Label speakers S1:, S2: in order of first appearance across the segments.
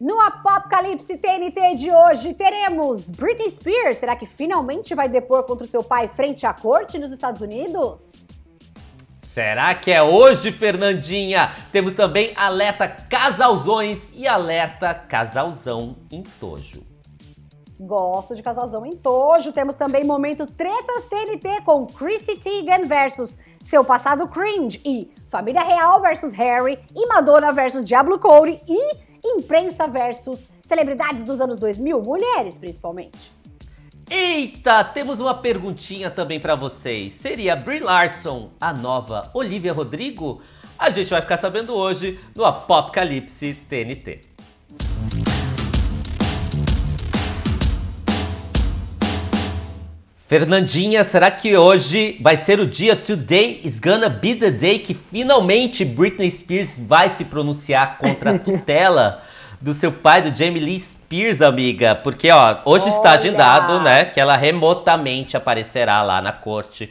S1: No Apocalipse TNT de hoje teremos Britney Spears. Será que finalmente vai depor contra o seu pai frente à corte nos Estados Unidos?
S2: Será que é hoje, Fernandinha? Temos também alerta casalzões e alerta casalzão em tojo.
S1: Gosto de casalzão em tojo. Temos também momento tretas TNT com Chrissy Teigen versus seu passado cringe e família real versus Harry e Madonna versus Diablo Cody e imprensa versus celebridades dos anos 2000, mulheres principalmente.
S2: Eita, temos uma perguntinha também para vocês. Seria Brie Larson a nova Olivia Rodrigo? A gente vai ficar sabendo hoje no Apocalipse TNT. Fernandinha, será que hoje vai ser o dia? Today is gonna be the day que finalmente Britney Spears vai se pronunciar contra a tutela do seu pai, do Jamie Lee Spears, amiga. Porque, ó, hoje Olha. está agendado, né, que ela remotamente aparecerá lá na corte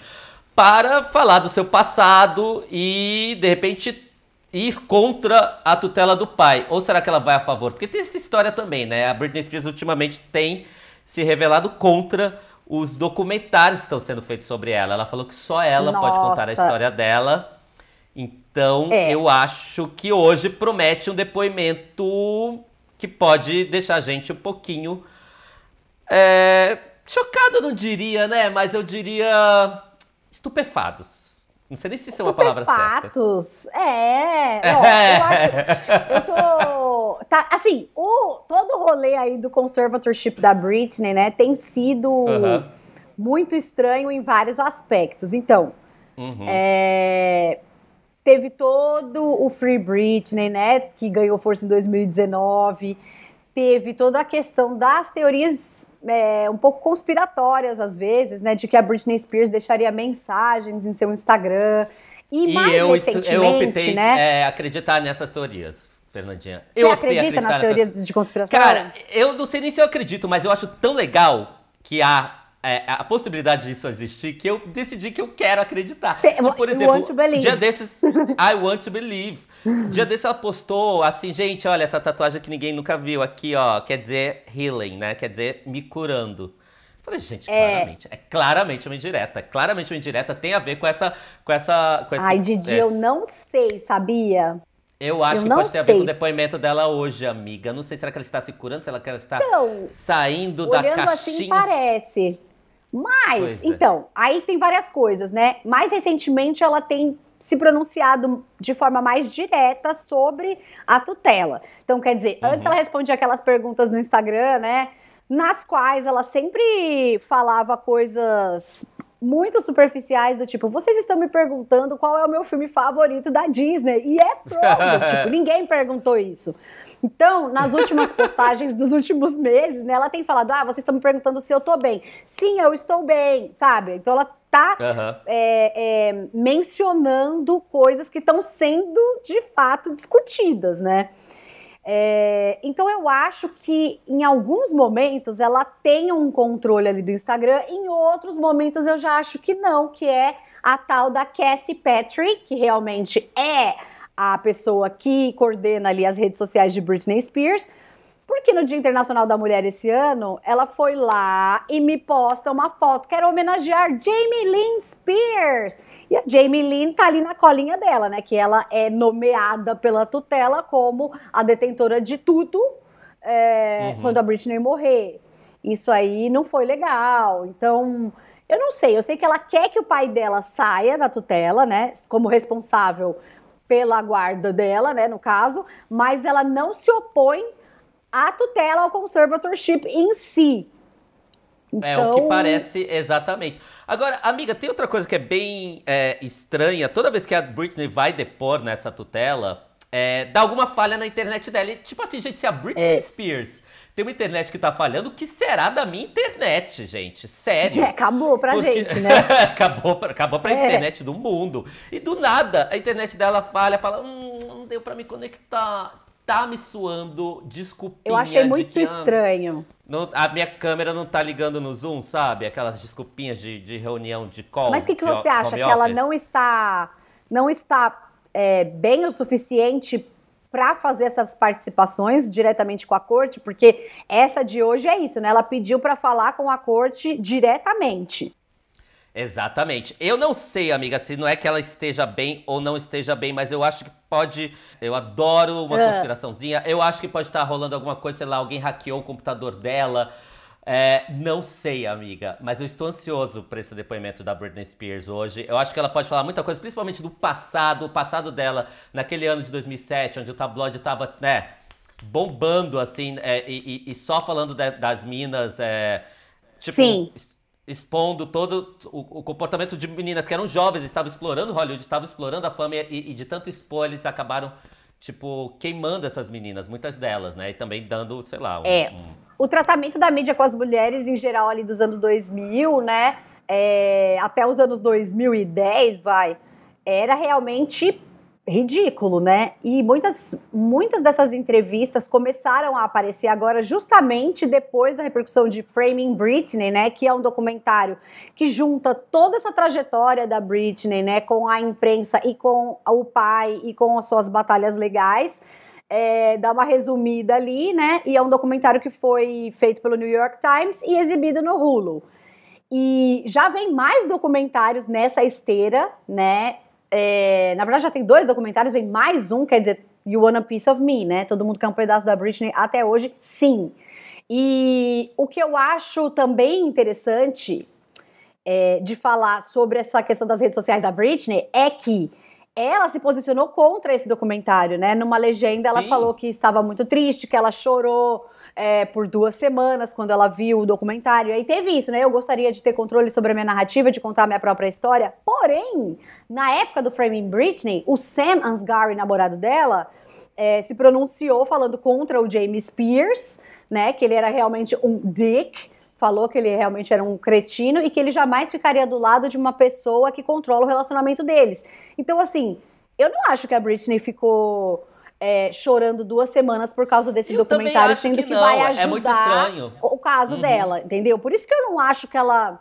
S2: para falar do seu passado e, de repente, ir contra a tutela do pai. Ou será que ela vai a favor? Porque tem essa história também, né? A Britney Spears ultimamente tem se revelado contra os documentários estão sendo feitos sobre ela. Ela falou que só ela Nossa. pode contar a história dela. Então, é. eu acho que hoje promete um depoimento que pode deixar a gente um pouquinho. É, chocado, eu não diria, né? Mas eu diria estupefados. Não sei nem se isso é uma palavra certa.
S1: É, é, ó, eu acho. Eu tô. Tá, assim, o, todo o rolê aí do conservatorship da Britney, né, tem sido muito estranho em vários aspectos. Então, uhum. é, teve todo o Free Britney, né, que ganhou força em 2019 teve toda a questão das teorias é, um pouco conspiratórias, às vezes, né? De que a Britney Spears deixaria mensagens em seu Instagram. E, e mais eu, recentemente, eu né?
S2: É, acreditar nessas teorias. Fernandinha. Você eu acredita nas teorias
S1: de conspiração? Cara,
S2: eu não sei nem se eu acredito, mas eu acho tão legal que há é, a possibilidade disso existir que eu decidi que eu quero acreditar. Cê, tipo, por exemplo, dia desses, I want to believe. Dia desse ela postou assim, gente, olha essa tatuagem que ninguém nunca viu aqui, ó. Quer dizer healing, né? Quer dizer me curando. Falei, gente, é. claramente. É, claramente uma indireta. Claramente uma indireta tem a ver com essa. Com essa com esse, Ai, Didi, eu
S1: não sei, sabia?
S2: Eu acho eu que pode sei. ter a ver com o depoimento dela hoje, amiga. Não sei se ela está se curando, se ela está então, saindo da assim, caixinha. assim,
S1: parece. Mas, é. então, aí tem várias coisas, né? Mais recentemente ela tem se pronunciado de forma mais direta sobre a tutela. Então, quer dizer, uhum. antes ela respondia aquelas perguntas no Instagram, né? Nas quais ela sempre falava coisas muito superficiais do tipo, vocês estão me perguntando qual é o meu filme favorito da Disney e é Frozen, tipo, ninguém perguntou isso. Então, nas últimas postagens dos últimos meses, né, ela tem falado: ah, vocês estão me perguntando se eu tô bem. Sim, eu estou bem, sabe? Então ela tá uhum. é, é, mencionando coisas que estão sendo de fato discutidas, né? É, então eu acho que em alguns momentos ela tem um controle ali do Instagram, em outros momentos eu já acho que não, que é a tal da Cassie Patrick que realmente é a pessoa que coordena ali as redes sociais de Britney Spears, porque no Dia Internacional da Mulher esse ano, ela foi lá e me posta uma foto. Quero homenagear Jamie Lynn Spears. E a Jamie Lynn tá ali na colinha dela, né? Que ela é nomeada pela tutela como a detentora de tudo é, uhum. quando a Britney morrer. Isso aí não foi legal. Então, eu não sei. Eu sei que ela quer que o pai dela saia da tutela, né? Como responsável pela guarda dela, né, no caso, mas ela não se opõe à tutela ao conservatorship em si.
S2: Então... É o que então, parece exatamente. Agora, amiga, tem outra coisa que é bem é, estranha. Toda vez que a Britney vai depor nessa tutela, é, dá alguma falha na internet dela. E, tipo assim, gente, se a Britney é. Spears tem uma internet que tá falhando, o que será da minha internet, gente? Sério. É,
S1: acabou pra Porque... gente, né?
S2: acabou, pra, acabou pra é. internet do mundo. E do nada, a internet dela falha, fala, hum, não deu pra me conectar. Tá me suando, desculpinha.
S1: Eu achei muito que, estranho.
S2: Não, a minha câmera não tá ligando no Zoom, sabe? Aquelas desculpinhas de, de reunião de call. Mas o que, que você acha? Que ela não
S1: está, não está é, bem o suficiente para fazer essas participações diretamente com a corte, porque essa de hoje é isso, né? Ela pediu para falar com a corte diretamente.
S2: Exatamente. Eu não sei, amiga, se não é que ela esteja bem ou não esteja bem, mas eu acho que pode. Eu adoro uma é. conspiraçãozinha. Eu acho que pode estar rolando alguma coisa, sei lá, alguém hackeou o computador dela. É, não sei, amiga, mas eu estou ansioso para esse depoimento da Britney Spears hoje. Eu acho que ela pode falar muita coisa, principalmente do passado, o passado dela naquele ano de 2007, onde o tabloide estava, né, bombando assim, é, e, e, só falando de, das minas, é, tipo, Sim. expondo todo o, o, comportamento de meninas que eram jovens, estavam explorando Hollywood, estavam explorando a fama e, e de tanto expor eles acabaram tipo, queimando essas meninas, muitas delas, né? E também dando, sei lá. Um, é. Um...
S1: O tratamento da mídia com as mulheres em geral ali dos anos 2000, né? É, até os anos 2010, vai. Era realmente ridículo, né? E muitas, muitas dessas entrevistas começaram a aparecer agora justamente depois da repercussão de Framing Britney, né? Que é um documentário que junta toda essa trajetória da Britney, né? Com a imprensa e com o pai e com as suas batalhas legais. É, dá uma resumida ali, né? E é um documentário que foi feito pelo New York Times e exibido no Hulu. E já vem mais documentários nessa esteira, né? É, na verdade, já tem dois documentários, vem mais um, quer dizer, You Want a Piece of Me, né? Todo mundo quer um pedaço da Britney até hoje, sim. E o que eu acho também interessante é, de falar sobre essa questão das redes sociais da Britney é que ela se posicionou contra esse documentário, né? Numa legenda, ela Sim. falou que estava muito triste, que ela chorou é, por duas semanas, quando ela viu o documentário. Aí teve isso, né? Eu gostaria de ter controle sobre a minha narrativa, de contar a minha própria história. Porém, na época do Framing Britney, o Sam Ansgari, namorado dela, é, se pronunciou falando contra o James Pierce, né? Que ele era realmente um dick falou que ele realmente era um cretino e que ele jamais ficaria do lado de uma pessoa que controla o relacionamento deles. Então, assim, eu não acho que a Britney ficou é, chorando duas semanas por causa desse eu documentário, sendo que, que vai é ajudar é o caso uhum. dela, entendeu? Por isso que eu não acho que ela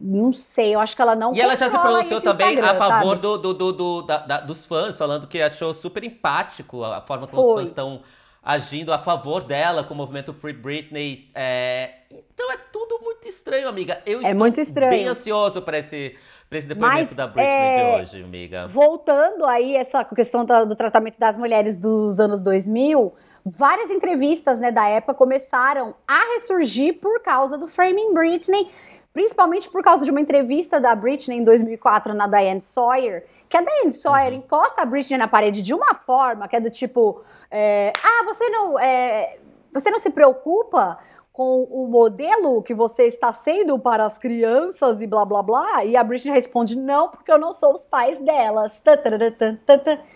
S1: não sei, eu acho que ela não. E ela já se pronunciou também Instagram, a favor
S2: do, do, do, do da, da, dos fãs, falando que achou super empático a forma como Foi. os fãs estão agindo a favor dela com o movimento Free Britney. É... Então é tudo muito estranho, amiga. Eu é muito estranho. bem ansioso para esse para esse depoimento Mas, da Britney é... de hoje, amiga.
S1: Voltando aí essa questão da, do tratamento das mulheres dos anos 2000, várias entrevistas né, da época começaram a ressurgir por causa do Framing Britney, principalmente por causa de uma entrevista da Britney em 2004 na Diane Sawyer, que a Diane Sawyer uhum. encosta a Britney na parede de uma forma que é do tipo, é, ah, você não, é, você não se preocupa com o modelo que você está sendo para as crianças e blá blá blá? E a Britney responde: não, porque eu não sou os pais delas.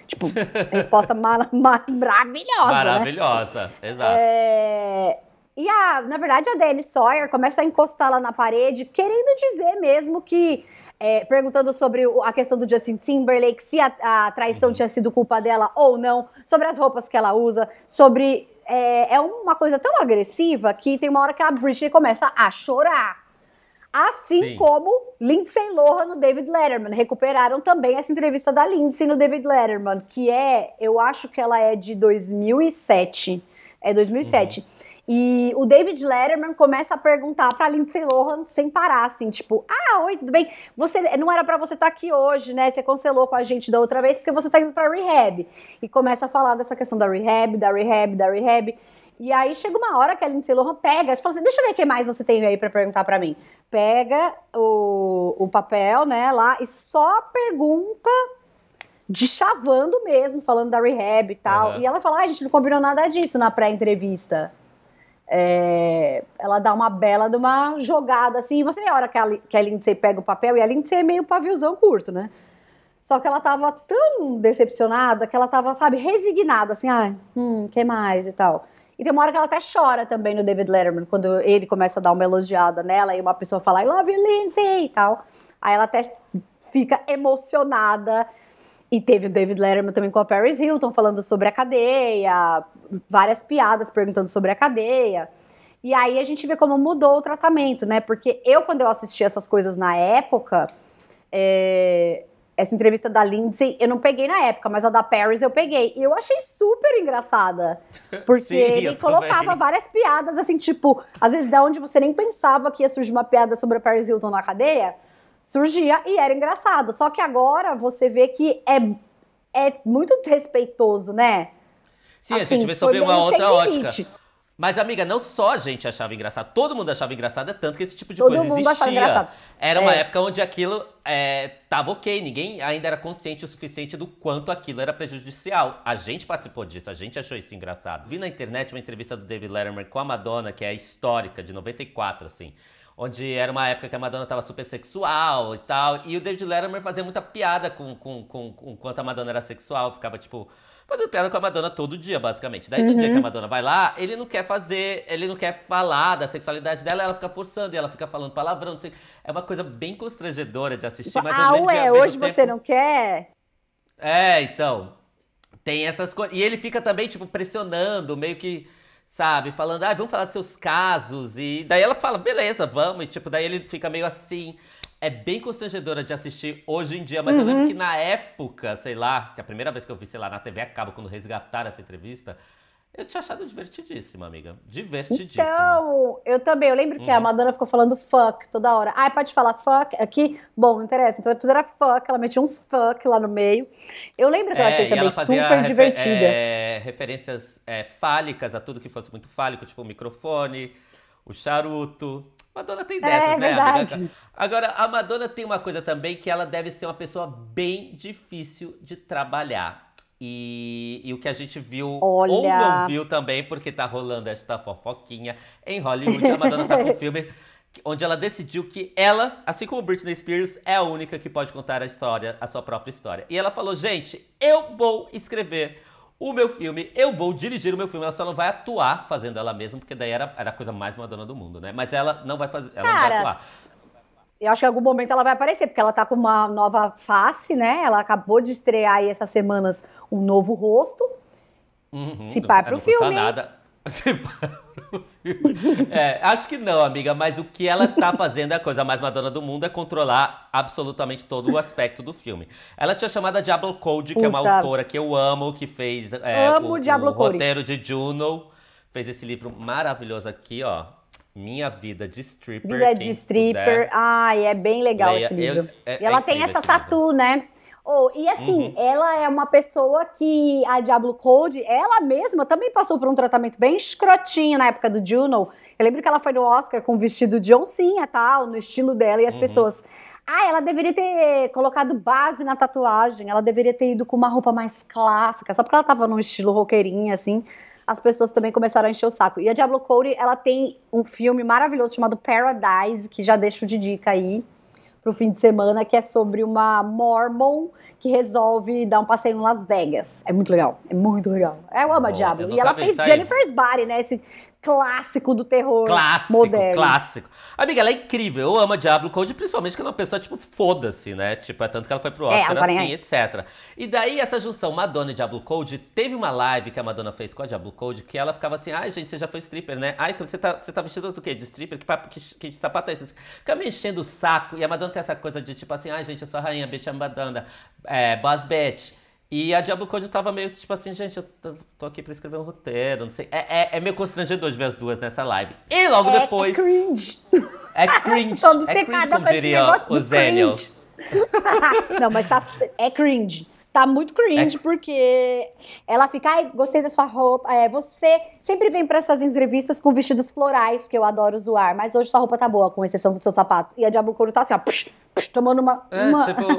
S1: tipo, resposta mar mar maravilhosa. Né? Maravilhosa, né? exato. É... E a, na verdade, a Dani Sawyer começa a encostar lá na parede, querendo dizer mesmo que. É, perguntando sobre a questão do Justin Timberlake, se a, a traição uhum. tinha sido culpa dela ou não, sobre as roupas que ela usa, sobre é, é uma coisa tão agressiva que tem uma hora que a Britney começa a chorar. Assim Sim. como Lindsay Lohan no David Letterman. Recuperaram também essa entrevista da Lindsay no David Letterman, que é, eu acho que ela é de 2007. É 2007. Uhum. E o David Letterman começa a perguntar pra Lindsay Lohan sem parar, assim, tipo, ah, oi, tudo bem? Você não era para você estar tá aqui hoje, né? Você cancelou com a gente da outra vez porque você tá indo pra rehab. E começa a falar dessa questão da rehab, da rehab, da rehab. E aí chega uma hora que a Lindsay Lohan pega, e tipo, fala assim, deixa eu ver o que mais você tem aí para perguntar para mim. Pega o, o papel, né, lá, e só pergunta de chavando mesmo, falando da rehab e tal. Uhum. E ela fala, ah, a gente não combinou nada disso na pré-entrevista. É, ela dá uma bela de uma jogada assim. Você vê a hora que a, que a Lindsay pega o papel, e a Lindsay é meio paviozão curto, né? Só que ela tava tão decepcionada que ela tava, sabe, resignada, assim, ai, ah, hum, que mais e tal. E tem uma hora que ela até chora também no David Letterman, quando ele começa a dar uma elogiada nela e uma pessoa fala, I love you, Lindsay e tal. Aí ela até fica emocionada e teve o David Letterman também com a Paris Hilton falando sobre a cadeia, várias piadas perguntando sobre a cadeia. E aí a gente vê como mudou o tratamento, né? Porque eu, quando eu assisti essas coisas na época, é... essa entrevista da Lindsay eu não peguei na época, mas a da Paris eu peguei. E eu achei super engraçada. Porque Sim, ele colocava também. várias piadas, assim, tipo, às vezes da onde você nem pensava que ia surgir uma piada sobre a Paris Hilton na cadeia surgia e era engraçado. Só que agora você vê que é, é muito respeitoso, né? Sim, assim, a gente assim, vê sobre uma outra ótica.
S2: Mas, amiga, não só a gente achava engraçado, todo mundo achava engraçado, é tanto que esse tipo de todo coisa mundo existia. Achava engraçado. Era uma é. época onde aquilo é, tava ok, ninguém ainda era consciente o suficiente do quanto aquilo era prejudicial. A gente participou disso, a gente achou isso engraçado. Vi na internet uma entrevista do David Letterman com a Madonna, que é histórica, de 94, assim onde era uma época que a Madonna estava super sexual e tal. E o David Letterman fazia muita piada com, com, com, com quanto a Madonna era sexual, ficava tipo fazendo piada com a Madonna todo dia, basicamente. Daí, né? no uhum. dia que a uhum. Madonna vai lá, ele não quer fazer, ele não quer falar da sexualidade dela, ela fica forçando e ela fica falando palavrão. Não sei. É uma coisa bem constrangedora de assistir, mas Ah, ué, hoje tempo... você não
S1: quer?
S2: É, então. Tem essas coisas. E ele fica também, tipo, pressionando, meio que sabe? Falando, ah, vamos falar dos seus casos. E daí ela fala, beleza, vamos. E tipo, daí ele fica meio assim. É bem constrangedora de assistir hoje em dia, mas uhum. eu lembro uhum. que na época, sei lá, que a primeira vez que eu vi, sei lá, na TV acaba quando resgataram essa entrevista, eu tinha achado divertidíssima, amiga. Divertidíssima. Então,
S1: eu também. Eu lembro que uhum. a Madonna ficou falando fuck toda hora. Ai, pode falar fuck aqui? Bom, não interessa. Então tudo era fuck, ela metia uns fuck lá no meio. Eu lembro que é, eu achei também super divertida.
S2: É, referências é, fálicas a tudo que fosse muito fálico, tipo o microfone, o charuto. Madonna
S1: tem é, dessas, é, né? Verdade. Amiga?
S2: Agora, a Madonna tem uma coisa também que ela deve ser uma pessoa bem difícil de trabalhar e, e, o que a gente viu Olha... ou não viu também, porque tá rolando esta fofoquinha em Hollywood, a Madonna tá com um filme onde ela decidiu que ela, assim como Britney Spears, é a única que pode contar a história, a sua própria história. E ela falou: "Gente, eu vou escrever o meu filme, eu vou dirigir o meu filme, ela só não vai atuar fazendo ela mesma, porque daí era, era a coisa mais Madonna do mundo, né? Mas ela não vai fazer, ela Caras. não vai atuar
S1: eu acho que em algum momento ela vai aparecer, porque ela tá com uma nova face, né? Ela acabou de estrear aí essas semanas um novo rosto.
S2: Uhum, se pá pro não filme. Nada. Se pá pro filme. É, acho que não, amiga, mas o que ela tá fazendo é a coisa mais madonna do mundo, é controlar absolutamente todo o aspecto do filme. Ela tinha chamado a Diablo Code, que Puta. é uma autora que eu amo, que fez é, o, o roteiro de Juno. Fez esse livro maravilhoso aqui, ó. Minha Vida de Stripper. Vida de Stripper. Puder,
S1: Ai, é bem legal leia. esse é livro. Eu, é, e é ela é tem essa tatu, né? Oh, e assim, uhum. ela é uma pessoa que a Diablo Code, ela mesma também passou por um tratamento bem escrotinho na época do Juno. Eu lembro que ela foi no Oscar com um vestido de oncinha tal, no estilo dela, e as uhum. pessoas. Ah, ela deveria ter colocado base na tatuagem, ela deveria ter ido com uma roupa mais clássica, só porque ela tava num estilo roqueirinha, assim as pessoas também começaram a encher o saco. E a Diablo Cody, ela tem um filme maravilhoso chamado Paradise, que já deixo de dica aí pro fim de semana, que é sobre uma mormon que resolve dar um passeio em Las Vegas. É muito legal, é muito legal. Eu amo oh, a Diablo. E ela fez tá Jennifer's Body, né? Esse clássico do terror clássico, moderno. Clássico,
S2: Amiga, ela é incrível. Eu amo a Diablo Code, principalmente que ela é uma pessoa, tipo, foda-se, né? Tipo, é tanto que ela foi pro é, Oscar, é, assim, etc. E daí, essa junção Madonna e Diablo Code, teve uma live que a Madonna fez com a Diablo Code, que ela ficava assim, ai, gente, você já foi stripper, né? Ai, você tá, você tá vestido do quê? De stripper? Que, que, que de sapato é isso? Fica me enchendo o saco. E a Madonna tem essa coisa de, tipo assim, ai, gente, eu sou a rainha, Betty I'm Madonna. É, boss e a Diablo Code tava meio que tipo assim, gente, eu tô aqui pra escrever um roteiro, não sei. É, é, é meio constrangedor de ver as duas nessa live. E logo é depois.
S1: Cringe. É cringe. tô obcecada é cringe, como diria o Zenials. não, mas tá, é cringe tá muito cringe, é. porque ela fica, ai, gostei da sua roupa. É, você sempre vem para essas entrevistas com vestidos florais, que eu adoro zoar, mas hoje sua roupa tá boa, com exceção dos seus sapatos. E a Diablo Couro tá assim, ó, psh, psh, tomando uma. É, uma... Tipo,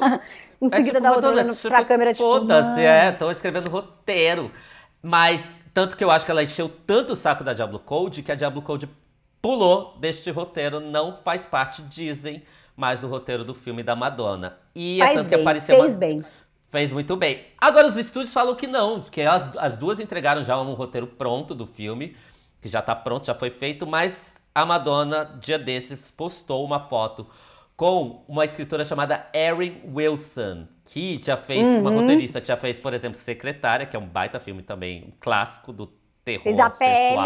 S1: em é seguida é, tipo, da outra, olhando tipo, pra câmera de tipo, Foda-se, é,
S2: tô escrevendo roteiro. Mas, tanto que eu acho que ela encheu tanto o saco da Diablo Code que a Diablo Code pulou deste roteiro, não faz parte, dizem, mais do roteiro do filme da Madonna. E é faz é tanto bem, que apareceu. Fez uma... bem. Fez muito bem. Agora, os estúdios falam que não, que as, as duas entregaram já um roteiro pronto do filme, que já está pronto, já foi feito, mas a Madonna, dia desses, postou uma foto com uma escritora chamada Erin Wilson, que já fez, uhum. uma roteirista que já fez, por exemplo, Secretária, que é um baita filme também, um clássico do terror Fez a sexual.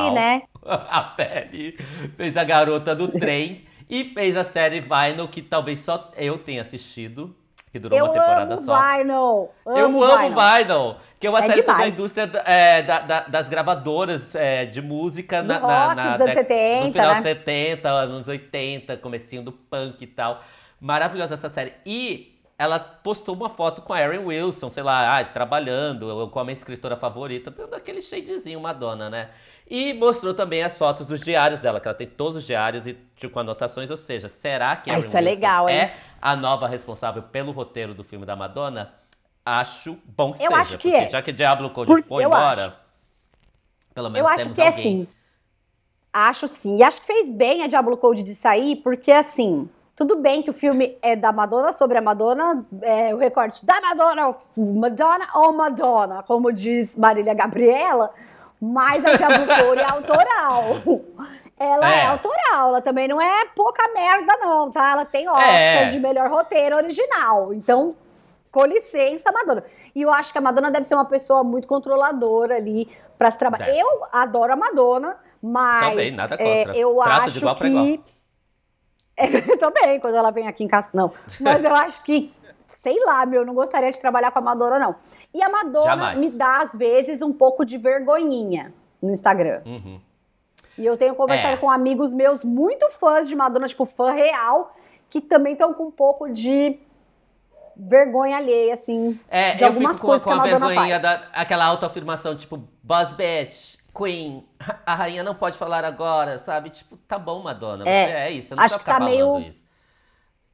S2: pele, né? a pele. Fez a garota do trem. e fez a série Vinyl, que talvez só eu tenha assistido, que durou eu uma temporada amo só.
S1: Vinyl, amo eu amo Vinyl.
S2: Vinyl, que é uma é série demais. sobre a indústria é, da, da, das gravadoras é, de música na, rock, na, na, anos 70, no final né? 70, anos 80, comecinho do punk e tal. Maravilhosa essa série. E ela postou uma foto com a Erin Wilson, sei lá, ah, trabalhando, com a minha escritora favorita, dando aquele shadezinho Madonna, né? E mostrou também as fotos dos diários dela, que ela tem todos os diários e tipo, anotações, ou seja, será que a ah, Erin é Wilson é, legal, é a nova responsável pelo roteiro do filme da Madonna? Acho bom que eu seja, acho que é. já que Diablo Cody foi embora, acho. pelo menos eu acho que é alguém. é sim.
S1: Acho sim. E acho que fez bem a Diablo Code de sair, porque assim, tudo bem que o filme é da Madonna sobre a Madonna, é o recorte da Madonna, Madonna ou oh Madonna, como diz Marília Gabriela, mas a Diablo é autoral. Ela é. é. autoral, ela também não é pouca merda, não, tá? Ela tem Oscar é. de melhor roteiro original. Então, com licença, Madonna. E eu acho que a Madonna deve ser uma pessoa muito controladora ali para se trabalhar. É. Eu adoro a Madonna, mas Também, nada contra. É, eu Trato acho que é, também, quando ela vem aqui em casa, não. Mas eu acho que, sei lá, meu, não gostaria de trabalhar com a Madonna, não. E a Madonna Jamais. me dá, às vezes, um pouco de vergonhinha no Instagram. Uhum. E eu tenho conversado é. com amigos meus muito fãs de Madonna, tipo, fã real, que também estão com um pouco de vergonha alheia, assim, é, de algumas coisas com, com que a, a Madonna faz. Da,
S2: aquela autoafirmação, tipo, boss bitch, Queen, a rainha não pode falar agora, sabe? Tipo, tá bom, Madonna. É, é isso, eu não acho que tá meio... isso.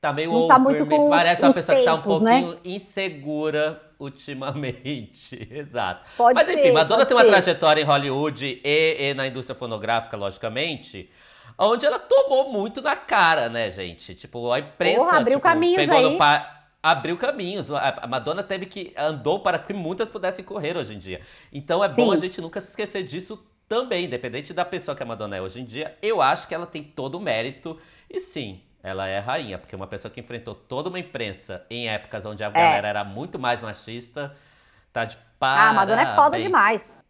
S2: Tá meio não tá over, tá muito com parece os, uma pessoa tempos, que tá um né? pouquinho né? insegura ultimamente. Exato. Pode Mas enfim, ser, Madonna tem uma ser. trajetória em Hollywood e, e, na indústria fonográfica, logicamente, onde ela tomou muito na cara, né, gente? Tipo, a imprensa Porra, abriu tipo, caminhos pegou aí. no pa abriu caminhos. A Madonna teve que andou para que muitas pudessem correr hoje em dia. Então é Sim. bom a gente nunca se esquecer disso também, independente da pessoa que a Madonna é hoje em dia. Eu acho que ela tem todo o mérito e sim, ela é rainha, porque uma pessoa que enfrentou toda uma imprensa em épocas onde a é. galera era muito mais machista, tá de parabéns. Ah, a Madonna é foda demais.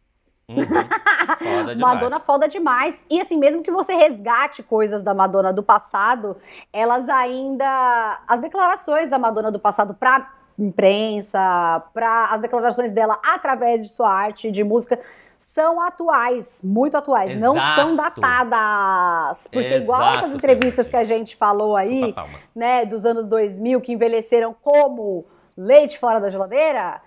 S1: Uhum. Foda Madonna foda demais. E assim, mesmo que você resgate coisas da Madonna do passado, elas ainda. As declarações da Madonna do passado pra imprensa, pra as declarações dela através de sua arte, de música, são atuais, muito atuais, Exato. não são datadas. Porque Exato, igual essas entrevistas que a gente falou aí, Opa, né, dos anos 2000 que envelheceram como leite fora da geladeira,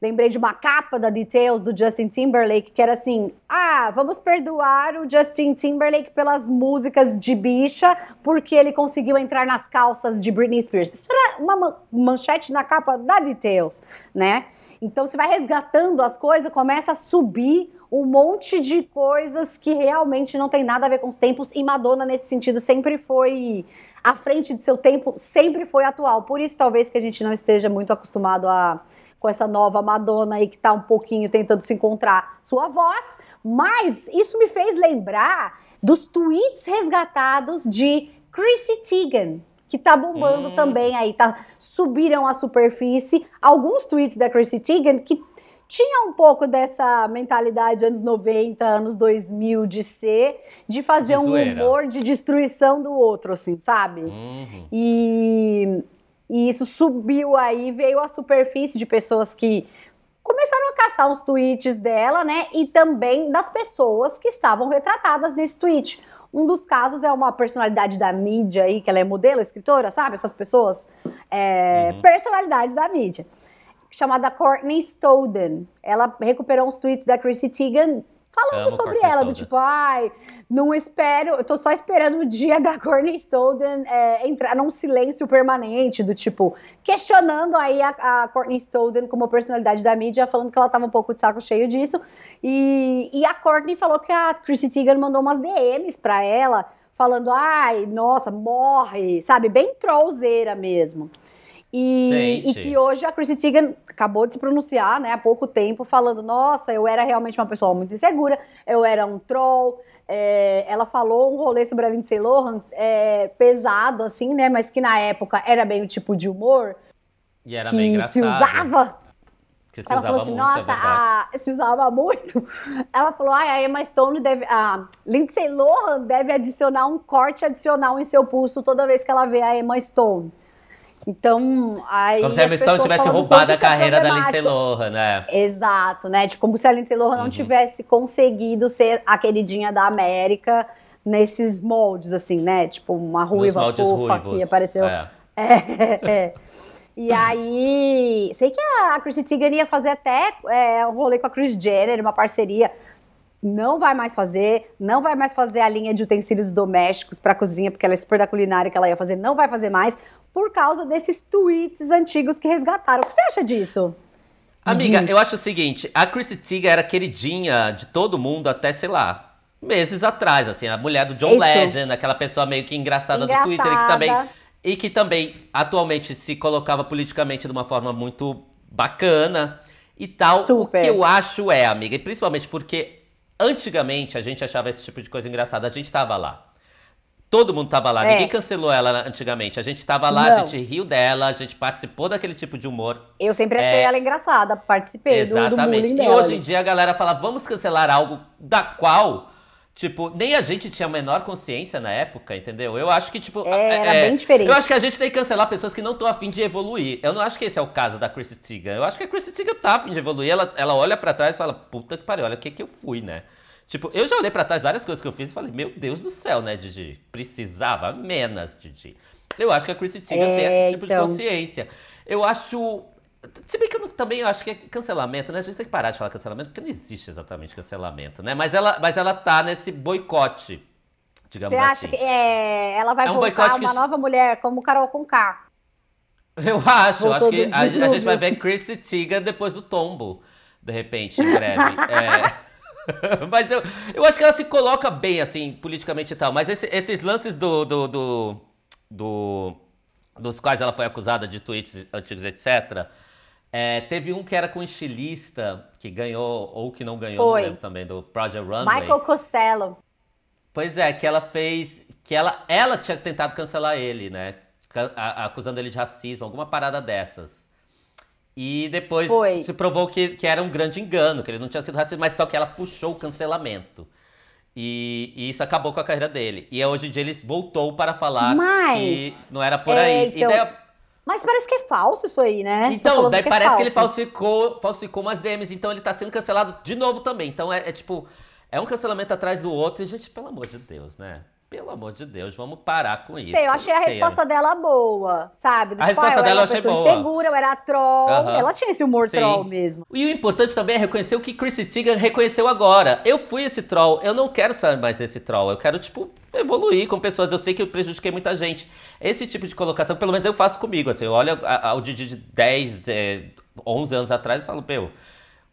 S1: Lembrei de uma capa da Details do Justin Timberlake que era assim: ah, vamos perdoar o Justin Timberlake pelas músicas de bicha porque ele conseguiu entrar nas calças de Britney Spears. Isso era uma manchete na capa da Details, né? Então você vai resgatando as coisas, começa a subir um monte de coisas que realmente não tem nada a ver com os tempos. E Madonna, nesse sentido, sempre foi à frente de seu tempo, sempre foi atual. Por isso, talvez que a gente não esteja muito acostumado a com essa nova Madonna aí que está um pouquinho tentando se encontrar sua voz, mas isso me fez lembrar dos tweets resgatados de Chrissy Teigen, que tá bombando hum. também aí, tá, subiram à superfície alguns tweets da Chrissy Teigen que tinha um pouco dessa mentalidade anos 90, anos 2000 de ser, de fazer de um humor de destruição do outro, assim, sabe? Uhum. E e isso subiu aí, veio à superfície de pessoas que começaram a caçar os tweets dela, né? E também das pessoas que estavam retratadas nesse tweet. Um dos casos é uma personalidade da mídia aí, que ela é modelo, escritora, sabe? Essas pessoas. É, uhum. Personalidade da mídia. Chamada Courtney Stowden. Ela recuperou uns tweets da Chrissy Teigen falando Amo sobre ela, do tipo, ai, não espero, eu tô só esperando o dia da Courtney Stolden é, entrar num silêncio permanente, do tipo, questionando aí a, a Courtney Stolden como personalidade da mídia, falando que ela tava um pouco de saco cheio disso. E, e a Courtney falou que a Chrissy Teigen mandou umas DMs pra ela, falando, ai, nossa, morre, sabe, bem trollzeira mesmo. E, e, que hoje a Chrissy Teigen acabou de se pronunciar, né, há pouco tempo, falando: Nossa, eu era realmente uma pessoa muito insegura, eu era um troll. É, ela falou um rolê sobre a Lindsay Lohan é, pesado, assim, né, mas que na época era bem o tipo de humor
S2: e era que bem engraçado. se usava. Que se ela usava falou assim, muito, é nossa, a...
S1: Ah, se usava muito. Ela falou, a Emma Stone deve, a Lindsay Lohan deve adicionar um corte adicional em seu pulso toda vez que ela vê a Emma Stone. Então, aí. Como se a Hamilton tivesse roubado a é carreira da Lindsay
S2: Lohan, né?
S1: Exato, né? Tipo, como se a Lindsay Lohan uhum. não tivesse conseguido ser a queridinha da América nesses moldes, assim, né? Tipo, uma ruiva fofa que apareceu. É. é, é. E aí, sei que a Chrissy Teigen ia fazer até é, um rolê com a Chris Jenner, uma parceria. Não vai mais fazer, não vai mais fazer a linha de utensílios domésticos para cozinha, porque ela é super da culinária que ela ia fazer, não vai fazer mais por causa desses tweets antigos que resgataram. O que você acha disso?
S2: Amiga, eu acho o seguinte, a Chrissy Teigen era queridinha de todo mundo até, sei lá, meses atrás, assim, a mulher do John Isso. Legend, aquela pessoa meio que engraçada, engraçada, do Twitter, que também, e que também atualmente se colocava politicamente de uma forma muito bacana e tal. Super. O que eu acho é, amiga, e principalmente porque antigamente a gente achava esse tipo de coisa engraçada, a gente tava lá. Todo mundo tava lá, é. ninguém cancelou ela antigamente. A gente tava lá, Não. a gente riu dela, a gente participou daquele tipo de humor.
S1: Eu sempre achei é... ela engraçada, participei Exatamente. do, do E hoje em
S2: dia a galera fala, vamos cancelar algo da qual, tipo, nem a gente tinha a menor consciência na época, entendeu? Eu acho que, tipo... É, era é, bem diferente. Eu acho que a gente tem que cancelar pessoas que não estão afim de evoluir. Eu não acho que esse é o caso da Chrissy Teigen. Eu acho que a Chrissy Teigen tá afim de evoluir. Ela, ela olha para trás e fala, puta que pariu, olha o que que eu fui, né? Tipo, eu já olhei para trás várias coisas que eu fiz e falei, meu Deus do céu, né, Didi? Precisava menos, Didi. Eu acho que a Chrissy Teigen é, tem esse é, tipo então... de consciência. Eu acho se bem que eu não, também eu acho que é cancelamento, né? A gente tem que parar de falar cancelamento, porque não existe exatamente cancelamento, né? Mas ela, mas ela tá nesse boicote, digamos Você assim. Você acha que
S1: é, ela vai é um voltar uma que... nova mulher, como Carol Conká?
S2: Eu acho, Voltou eu acho que a, a, gente vai ver Chrissy Tiga depois do tombo, de repente, em breve. é... mas eu, eu acho que ela se coloca bem, assim, politicamente e tal. Mas esse, esses lances do, do, do, do, dos quais ela foi acusada de tweets antigos, etc. É, teve um que era com um estilista que ganhou ou que não ganhou, foi. não lembro também, do Project Runway. Michael
S1: Costello.
S2: Pois é, que ela fez. Que ela, ela tinha tentado cancelar ele, né? acusando ele de racismo, alguma parada dessas. E depois Foi. se provou que, que era um grande engano, que ele não tinha sido racista, mas só que ela puxou o cancelamento. E, e, isso acabou com a carreira dele. E hoje em dia ele voltou para falar mas, que não era por é, aí. Então, daí,
S1: mas parece que é falso isso aí, né? Então, daí que é parece é que ele
S2: falsificou, falsificou umas DMs, então ele está sendo cancelado de novo também. Então é, é, tipo, é um cancelamento atrás do outro, e, gente, pelo amor de Deus, né? pelo amor de Deus, vamos parar com isso. Sei, eu achei a sei. resposta
S1: né? dela boa, sabe? Do a tipo, ah, resposta ah, eu dela eu achei boa. insegura, eu era troll. Ela tinha esse humor Sim. troll
S2: mesmo. E o importante também é reconhecer o que Chrissy Teigen reconheceu agora. Eu fui esse troll, eu não quero ser mais esse troll. Eu quero, tipo, evoluir com pessoas. Eu sei que eu prejudiquei muita gente. Esse tipo de colocação, pelo menos eu faço comigo. Assim, eu olho ao Didi de 10, é, 11 anos atrás e falo, meu,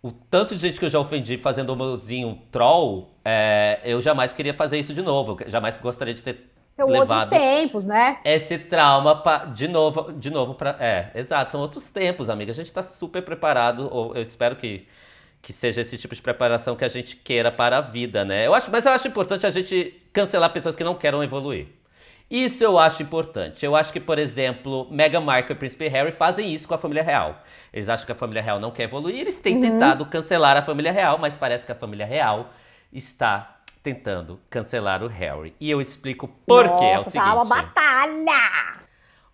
S2: o tanto de gente que eu já ofendi fazendo o meuzinho troll é, eu jamais queria fazer isso de novo. Eu jamais gostaria de ter são levado outros
S1: tempos, né?
S2: Esse trauma pra, de novo, de novo para é, exato, são outros tempos, amiga. A gente está super preparado, ou eu espero que que seja esse tipo de preparação que a gente queira para a vida, né? Eu acho, mas eu acho importante a gente cancelar pessoas que não querem evoluir. Isso eu acho importante. Eu acho que, por exemplo, Meghan Markle e Príncipe Harry fazem isso com a família real. Eles acham que a família real não quer evoluir, eles têm uhum. tentado cancelar a família real, mas parece que a família real está tentando cancelar o Harry. E eu explico por quê. É o tá uma
S1: batalha!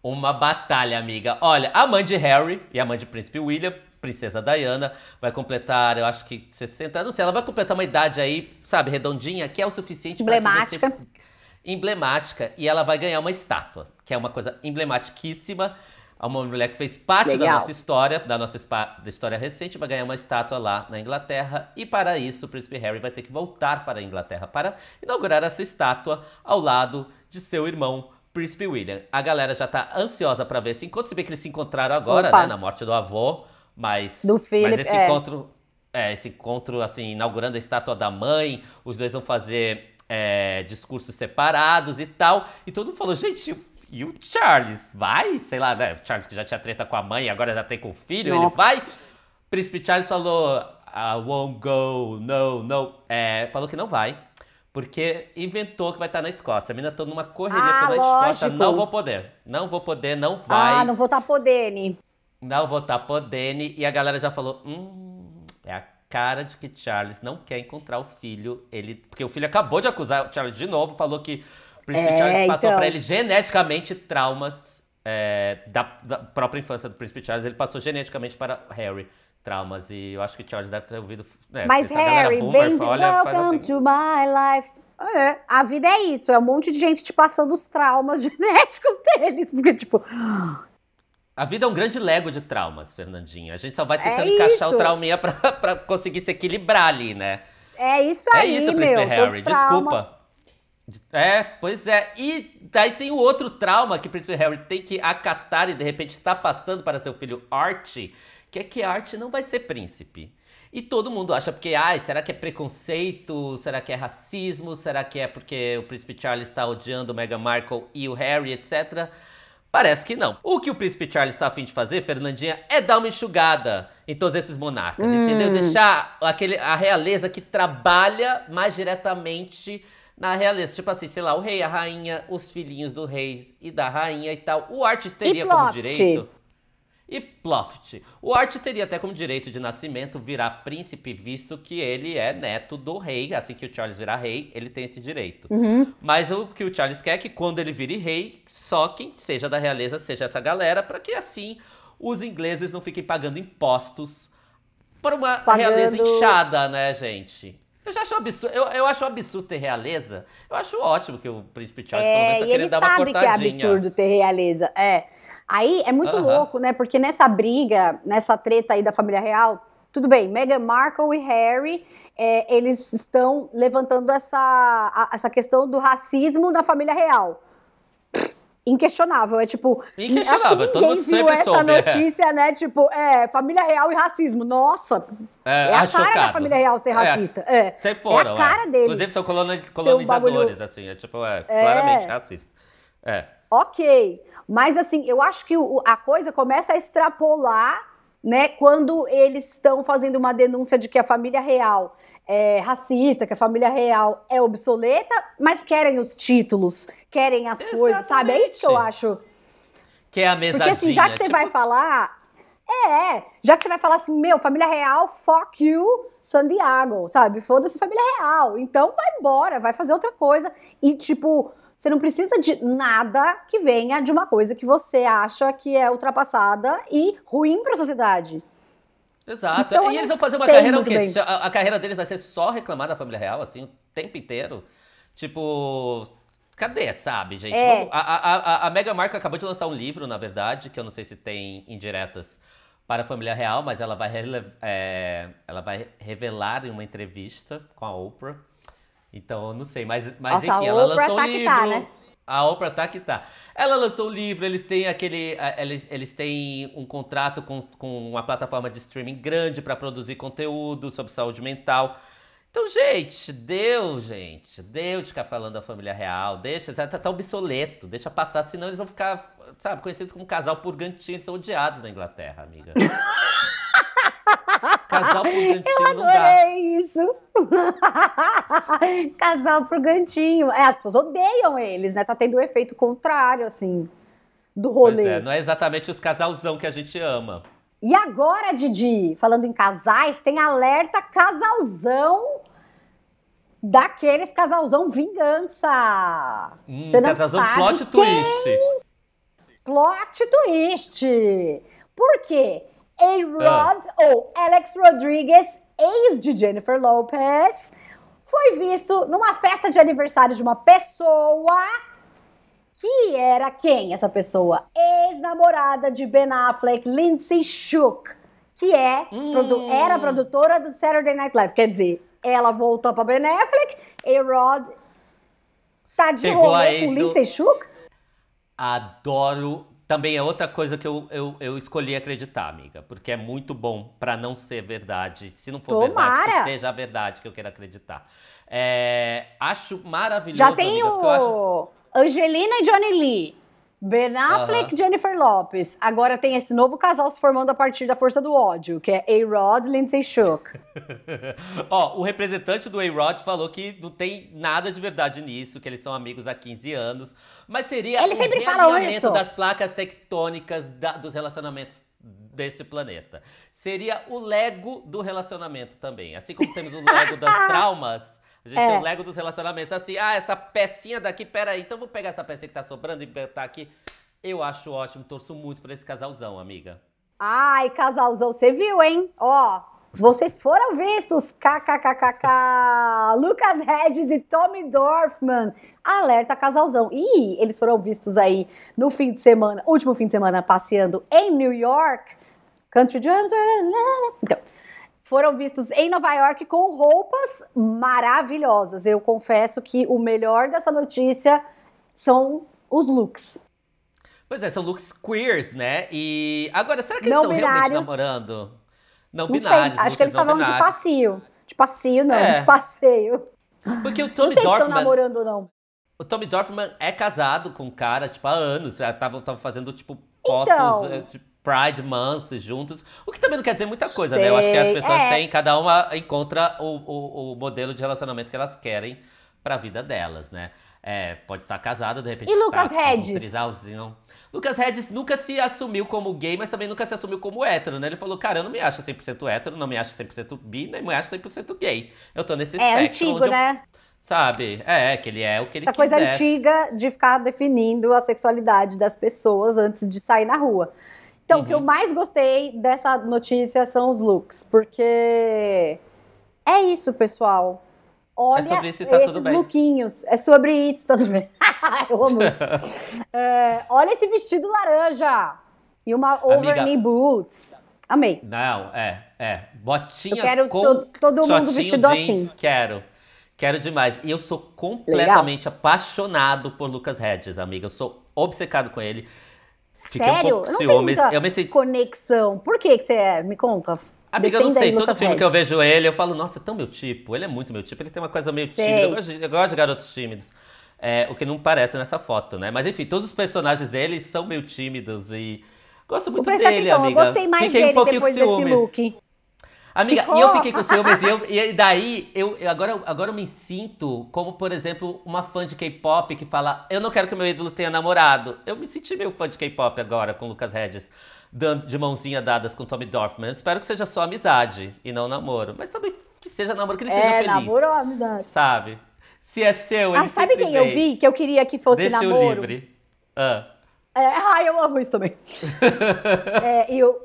S2: Uma batalha, amiga. Olha, a mãe de Harry e a mãe de Príncipe William, Princesa Diana, vai completar, eu acho que 60, não sei, ela vai completar uma idade aí, sabe, redondinha, que é o suficiente para emblemática. emblemática e ela vai ganhar uma estátua, que é uma coisa emblematiquíssima uma mulher que fez parte Legal. da nossa história, da nossa da história recente, vai ganhar uma estátua lá na Inglaterra. E para isso, o príncipe Harry vai ter que voltar para a Inglaterra para inaugurar essa estátua ao lado de seu irmão. Príncipe William. A galera já está ansiosa para ver esse encontro, se bem que eles se encontraram agora, né, na morte do avô, mas, do Philip, mas esse é. encontro, é, esse encontro, assim, inaugurando a estátua da mãe, os dois vão fazer é, discursos separados e tal. E todo mundo falou, gente, e o Charles vai, sei lá, né? O Charles que já tinha treta com a mãe, agora já tem com o filho, Nossa. ele vai. O príncipe Charles falou: I won't go, no, no. É, falou que não vai. Porque inventou que vai estar tá na Escócia. A menina tá numa correria, ah, na Escócia. Não vou poder. Não vou poder, não ah, vai. Ah, não
S1: vou estar tá podendo.
S2: Não vou estar tá podendo. E a galera já falou: hum, é a cara de que Charles não quer encontrar o filho. Ele, porque o filho acabou de acusar o Charles de novo, falou que Príncipe é, Charles passou então... para ele geneticamente traumas é, da, da, própria infância do Príncipe Charles. Ele passou geneticamente para Harry traumas. E eu acho que Charles deve ter ouvido. Né, Mas Harry, bem vindo assim. welcome assim.
S1: to my life. É, a vida é isso, é um monte de gente te passando os traumas genéticos deles. Porque, tipo,
S2: a vida é um grande lego de traumas, Fernandinha. A gente só vai é tentando é encaixar o trauminha pra, pra conseguir se equilibrar ali, né?
S1: É isso é aí, É isso, Príncipe meu, Harry. Desculpa.
S2: É, pois é. E daí tem o outro trauma que o príncipe Harry tem que acatar e de repente está passando para seu filho Archie, que é que Archie não vai ser príncipe. E todo mundo acha porque, ai, será que é preconceito? Será que é racismo? Será que é porque o príncipe Charles está odiando o Meghan Markle e o Harry, etc? Parece que não. O que o príncipe Charles está afim de fazer, Fernandinha, é dar uma enxugada em todos esses monarcas, hum. entendeu? Deixar aquele, a realeza que trabalha mais diretamente na realeza, tipo assim, sei lá, o rei, a rainha, os filhinhos do rei e da rainha e tal. O Art teria como direito. E Ploft. O Art teria até como direito de nascimento virar príncipe, visto que ele é neto do rei. Assim que o Charles virar rei, ele tem esse direito. Uhum. Mas o que o Charles quer é que quando ele vire rei, só quem seja da realeza seja essa galera, para que assim os ingleses não fiquem pagando impostos
S1: para uma pagando... realeza inchada,
S2: né, gente? Eu já acho absurdo. Eu, eu acho absurdo ter realeza. Eu acho ótimo que o príncipe Charles é, pelo menos dar uma cortadinha. Ele sabe que é absurdo
S1: ter realeza. É. Aí é muito uh -huh. louco, né? Porque nessa briga, nessa treta aí da família real, tudo bem, Meghan Markle e Harry, é, eles estão levantando essa, a, essa questão do racismo na família real inquestionável. É tipo. Inquestionável, acho que ninguém viu essa soube, é. notícia, é. né? Tipo, é, família real e racismo. Nossa! É, é a cara chocado. da família real ser é, racista. É. é. foram. É a cara deles. Inclusive, são
S2: colonizadores, bagulho... assim. É tipo, é, é, claramente racista. É.
S1: Ok. Mas assim, eu acho que a coisa começa a extrapolar, né? Quando eles estão fazendo uma denúncia de que a família real é, racista, que a família real é obsoleta, mas querem os títulos, querem as Exatamente. coisas, sabe? É isso que eu acho.
S2: Que é a mesadinha. Porque assim, já que você tipo... vai
S1: falar... É, é, já que você vai falar assim, meu, família real, fuck you, Santiago, sabe? Foda-se família real. Então vai embora, vai fazer outra coisa. E tipo, você não precisa de nada que venha de uma coisa que você acha que é ultrapassada e ruim para a sociedade.
S2: Exato. Então, e eles vão fazer uma carreira o quê? A, carreira deles vai ser só reclamar da família real, assim, o tempo inteiro? Tipo, Cadê, sabe, gente? É. A, a, a, Mega marca acabou de lançar um livro, na verdade, que eu não sei se tem indiretas para a família real, mas ela vai, é, ela vai revelar em uma entrevista com a Oprah. Então, eu não sei, mas, mas Nossa, enfim, ela lançou tá um tá, livro. Tá, né? A Oprah tá que tá. Ela lançou o um livro, eles têm aquele. Eles, eles têm um contrato com, com uma plataforma de streaming grande para produzir conteúdo sobre saúde mental. Então, gente, deu, gente. Deu de ficar falando da família real. Deixa, tá, tá, tá obsoleto, deixa passar, senão eles vão ficar, sabe, conhecidos como casal purgantinho, são odiados na Inglaterra, amiga.
S1: Casal pro gantinho. Eu adorei isso. Casal pro gantinho. É, as pessoas odeiam eles, né? Tá tendo o um efeito contrário, assim, do é, rolê. É, não
S2: é exatamente os casalzão que a gente ama.
S1: E agora, Didi, falando em casais, tem alerta casalzão daqueles casalzão vingança. Hum, Você não casalzão sabe plot
S2: quem... twist.
S1: Plot twist. Por quê? A-Rod, ah. ou Alex Rodriguez, ex de Jennifer Lopez, foi visto numa festa de aniversário de uma pessoa que era quem essa pessoa? Ex-namorada de Ben Affleck, Lindsay Shook, que é, hum. produ era produtora do Saturday Night Live. Quer dizer, ela voltou para Ben Affleck, A-Rod tá de Pegou rolê com do... Lindsay Shook?
S2: Adoro também é outra coisa que eu, eu, eu escolhi acreditar, amiga, porque é muito bom para não ser verdade. Se não for Tomara. verdade, que seja a verdade que eu quero acreditar. É, acho maravilhoso. Já tem amiga, o acho...
S1: Angelina e Johnny Lee. Ben Affleck, uhum. Jennifer Lopes. Agora tem esse novo casal se formando a partir da força do ódio, que é A-Rod, Lindsay Shook.
S2: Ó, o representante do A-Rod falou que não tem nada de verdade nisso, que eles são amigos há 15 anos. Mas seria Ele sempre o realinhamento das placas tectônicas da, dos relacionamentos desse planeta. Seria o Lego do relacionamento também. Assim como temos o Lego das traumas, a gente é. tem o Lego dos relacionamentos. Assim, ah, essa pecinha daqui, peraí, então vou pegar essa pecinha que tá sobrando e botar aqui. Eu acho ótimo, torço muito pra esse casalzão, amiga.
S1: Ai, casalzão, você viu, hein? Ó, vocês foram vistos, kkkkk, Lucas Hedges e Tommy Dorfman, alerta casalzão. E eles foram vistos aí no fim de semana, último fim de semana, passeando em New York, country drums, então, foram vistos em Nova York com roupas maravilhosas. Eu confesso que o melhor dessa notícia são os looks.
S2: Pois é, são looks queers, né? E agora, será que eles Não estão binários, realmente namorando? Não, não binários. Sei. Acho que eles estavam de
S1: passeio. De passeio, não, é. de passeio. Porque o Tommy não sei Dorfman. Se estão namorando ou não.
S2: O Tommy Dorfman é casado com um cara, tipo, há anos. já Estavam fazendo, tipo, fotos então... Eh, de Pride Month juntos. O que também não quer dizer muita coisa, sei. né? Eu acho que as pessoas é. têm, cada uma encontra o, o, o modelo de relacionamento que elas querem pra vida delas, né? É, pode estar casada, de repente. E tá Lucas tá, Hedges? Lucas Hedges nunca se assumiu como gay, mas também nunca se assumiu como hétero, né? Ele falou, cara, eu não me acho 100% hétero, não me acho 100% bi, nem me acho 100% gay. Eu tô nesse é, espectro. É antigo, né? Eu, sabe? É, que ele é o que ele Essa quiser. coisa
S1: antiga de ficar definindo a sexualidade das pessoas antes de sair na rua. Então, uhum. o que eu uhum. mais gostei dessa notícia são os looks, porque é isso, pessoal é olha é sobre tá esses lookinhos. É sobre isso, tá tudo bem. Eu
S2: amo isso.
S1: é, olha esse vestido laranja. E uma over-knee boots. Amei.
S2: Não, é, é. Botinha eu quero com to, todo mundo vestido jeans, assim. Quero. Quero demais. E eu sou completamente Legal. apaixonado por Lucas Hedges, amiga. Eu sou obcecado com ele. Sério? um pouco eu não ciúmes. Tenho muita eu me senti...
S1: conexão. Por que que você é? Me conta. Amiga, eu não sei. Todo filme que eu
S2: vejo ele, eu falo, nossa, é tão meu tipo. Ele é muito meu tipo. Ele tem uma coisa meio sei. tímida. Eu gosto, de, eu gosto de garotos tímidos. É, o que não parece nessa foto, né? Mas enfim, todos os personagens dele são meio tímidos e. Gosto muito dele, atenção, amiga. Eu gostei mais Fiquei dele um pouquinho depois com desse look. Amiga, Ficou? e eu fiquei com ciúmes e, eu, e daí eu, eu, agora, agora eu me sinto como, por exemplo, uma fã de K-pop que fala: Eu não quero que meu ídolo tenha namorado. Eu me senti meio fã de K-pop agora com Lucas Hedges dando de mãozinha dadas com Tommy Dorfman. Espero que seja só amizade e não namoro. Mas também que seja namoro, que ele seja é, feliz. É,
S1: namoro ou amizade?
S2: Sabe? Se é seu, ah, ele Ah, sabe quem vem. eu vi
S1: que eu queria que fosse Deixa namoro? Deixa
S2: livre. Ah.
S1: É, eu amo isso também. é, eu,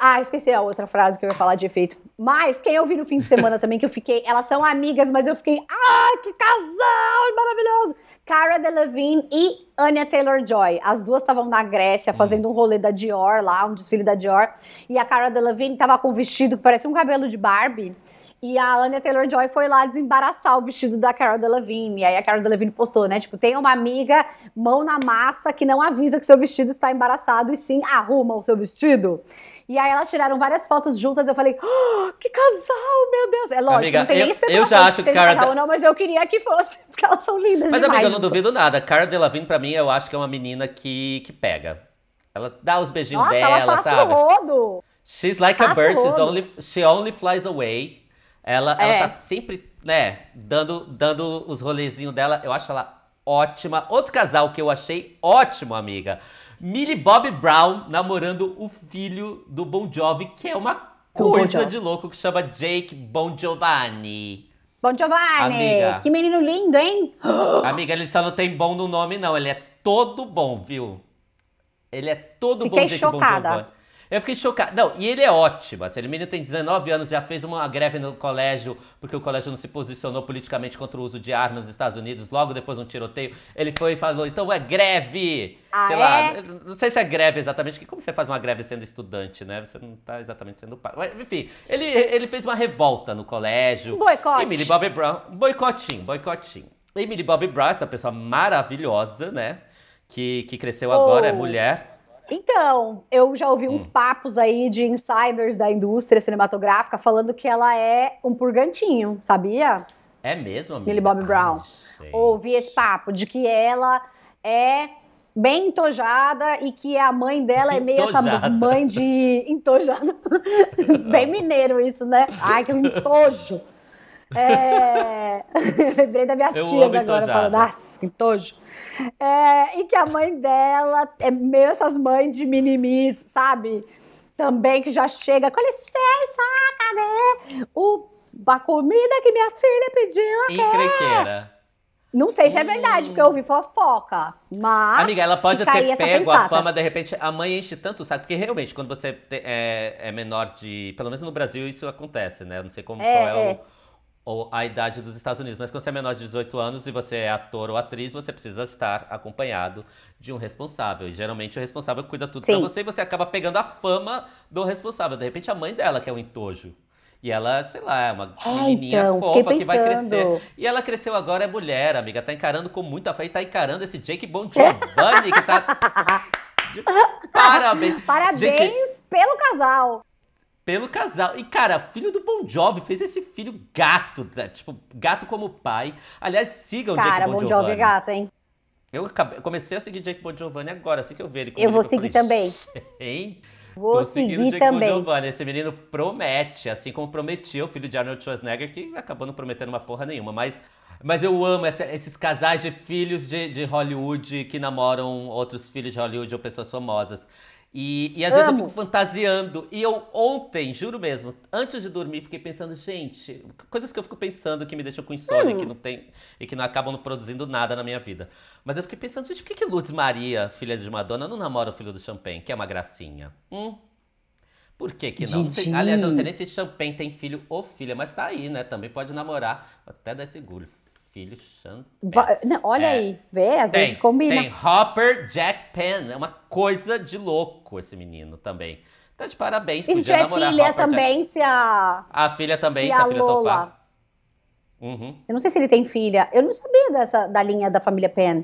S1: ah, esqueci a outra frase que eu ia falar de efeito. Mas quem eu vi no fim de semana também que eu fiquei, elas são amigas, mas eu fiquei, ah, que casal maravilhoso. Cara Delevingne e Anya Taylor-Joy. As duas estavam na Grécia fazendo um rolê da Dior lá, um desfile da Dior, e a Cara Delevingne estava com um vestido que parecia um cabelo de Barbie. E a Anya Taylor-Joy foi lá desembaraçar o vestido da Cara Delevingne. E aí a Cara Delevingne postou, né? Tipo, tem uma amiga, mão na massa, que não avisa que seu vestido está embaraçado e sim arruma o seu vestido. E aí elas tiraram várias fotos juntas. Eu falei, oh, que casal, meu Deus. É lógico, amiga, não tem eu, nem especulação eu já acho que Cara... casal não, mas eu queria que fosse, porque elas são lindas mas, demais. Mas amiga, eu não duvido
S2: nada. Cara Delevingne, pra mim, eu acho que é uma menina que, que pega. Ela dá os beijinhos Nossa, dela, ela passa sabe?
S1: rodo.
S2: She's like passa a bird, she's only, she only flies away. Ela, é. ela tá sempre, né, dando, dando os rolezinhos dela. Eu acho ela ótima. Outro casal que eu achei ótimo, amiga. Millie Bob Brown namorando o filho do Bon Jovi, que é uma coisa de louco que chama Jake Bon Giovanni.
S1: Bon Giovanni! Amiga, que menino lindo, hein?
S2: Amiga, ele só não tem bom no nome, não. Ele é todo bom, viu? Ele é todo Fiquei bom, Jake chocada. Bon Giovanni. Eu fiquei chocado. Não, e ele é ótimo. Assim, ele menino tem 19 anos, já fez uma greve no colégio, porque o colégio não se posicionou politicamente contra o uso de armas nos Estados Unidos, logo depois de um tiroteio. Ele foi e falou, então é greve! Ah, sei é? lá, não sei se é greve exatamente, porque como você faz uma greve sendo estudante, né? Você não tá exatamente sendo pai. Mas, enfim, ele, ele fez uma revolta no colégio. boicote. Emily Bobby Brown. Boicotinho, boicotinho. Emily Bobby Brown, essa pessoa maravilhosa, né? Que, que cresceu oh. agora, é oh. mulher
S1: então, eu já ouvi uns hum. papos aí de insiders da indústria cinematográfica falando que ela é um purgantinho, sabia?
S2: É mesmo, amiga? Billy Bob
S1: Brown. Ai, ouvi esse papo de que ela é bem entojada e que a mãe dela é meio entojada. essa mãe de entojada. bem mineiro isso, né? Ai, que entojo. É... Lembrei da minha tias agora entojada. falando, ah, que entojo. É, e que a mãe dela é meio essas mães de minimis, sabe? Também que já chega, com licença, cadê o, a comida que minha filha pediu aqui? Encrequeira. Não sei se é verdade, hum. porque eu ouvi hum. fofoca. Mas. Amiga, ela pode até pego a fama,
S2: de repente a mãe enche tanto o saco. Porque realmente, quando você é, é, menor de. Pelo menos no Brasil, isso acontece, né? Eu não sei como é, é o é ou a idade dos Estados Unidos. Mas quando você é menor de 18 anos e você é ator ou atriz, você precisa estar acompanhado de um responsável. E geralmente o responsável cuida tudo Sim. pra você e você acaba pegando a fama do responsável. De repente a mãe dela que é um entojo. E ela, sei lá, é uma é, então, menininha então, fofa que vai crescer. E ela cresceu agora, é mulher, amiga. Tá encarando com muita fé e tá encarando esse Jake Bon Giovanni que tá... Parabéns. Parabéns Gente,
S1: pelo casal
S2: pelo casal. E, cara, filho do Bon Jovi fez esse filho gato, né? tipo, gato como pai. Aliás, sigam cara, Jack Bon Cara, Bon Jovi é gato, hein? Eu comecei a seguir Jack Bon Giovanni agora, assim que eu ver ele. Eu vou seguir também. Hein?
S1: Vou seguir também.
S2: Bon Esse menino promete, assim como prometia o filho de Arnold Schwarzenegger, que acabou não prometendo uma porra nenhuma, mas mas eu amo essa, esses casais de filhos de, de, Hollywood que namoram outros filhos de Hollywood ou pessoas famosas. E, e às Amo. vezes eu fico fantasiando. E eu ontem, juro mesmo, antes de dormir, fiquei pensando, gente, coisas que eu fico pensando que me deixam com insônia, hum. que não tem. e que não acabam produzindo nada na minha vida. Mas eu fiquei pensando, gente, por que, que Lourdes Maria, filha de Madonna, não namora o filho do Champagne, que é uma gracinha? Hum? Por que, que não? não sei, aliás, eu não sei nem se Champagne tem filho ou filha, mas tá aí, né? Também pode namorar até esse gulho. Filho santo.
S1: É. olha é. aí, vê, às tem, vezes combina. Tem
S2: Hopper Jack Penn, é uma coisa de louco esse menino também. Tá de parabéns, e se tiver filha também,
S1: se a...
S2: A filha também, se, se a, a filha Lola. topar. Uhum.
S1: Eu não sei se ele tem filha. Eu não sabia dessa, da linha da família Penn.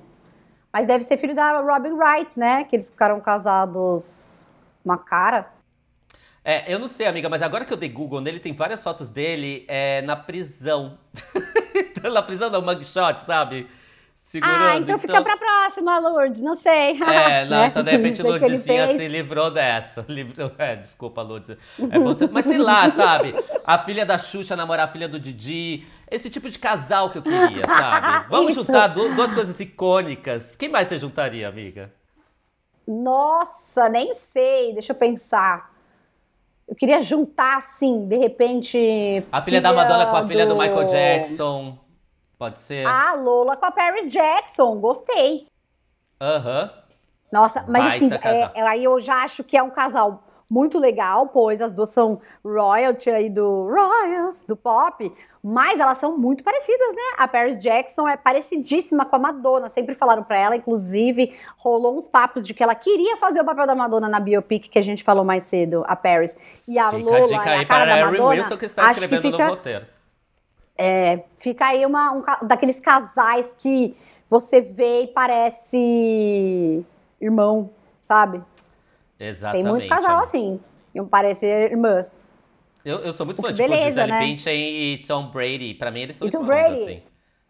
S1: Mas deve ser filho da Robin Wright, né? Que eles ficaram casados uma cara.
S2: É, eu não sei, amiga, mas agora que eu dei Google nele, tem várias fotos dele é, na prisão. na prisão não, mugshot, sabe? Segurando. Ah, então, então... fica pra
S1: próxima, Lourdes, não sei. É, não, né? então de repente Lourdesinha assim se
S2: livrou dessa. É, desculpa, Lourdes. É Mas sei lá, sabe? A filha da Xuxa namorar a filha do Didi. Esse tipo de casal que eu queria, sabe? Vamos juntar duas coisas icônicas. Quem mais você juntaria, amiga?
S1: Nossa, nem sei. Deixa eu pensar. Eu queria juntar, assim, de repente. A filha, filha da Madonna do... com a filha do Michael Jackson. Pode ser. Ah, Lola com a Paris Jackson, gostei. Aham. Nossa, mas Baita assim, é, é, aí eu já acho que é um casal muito legal, pois as duas são royalty aí do royals, do pop, mas elas são muito parecidas, né? A Paris Jackson é parecidíssima com a Madonna, sempre falaram para ela, inclusive rolou uns papos de que ela queria fazer o papel da Madonna na biopic que a gente falou mais cedo, a Paris. E a Lola, a, dica aí a cara para da Madonna, Wilson que está escrevendo que fica... no roteiro. É, fica aí uma, um, daqueles casais que você vê e parece irmão, sabe?
S2: Exatamente. Tem muito casal
S1: é. assim, e parece irmãs.
S2: Eu, eu sou muito fã, de tipo, beleza, Gisele né? Bündchen e Tom Brady. Pra mim, eles são e Tom Brady. assim.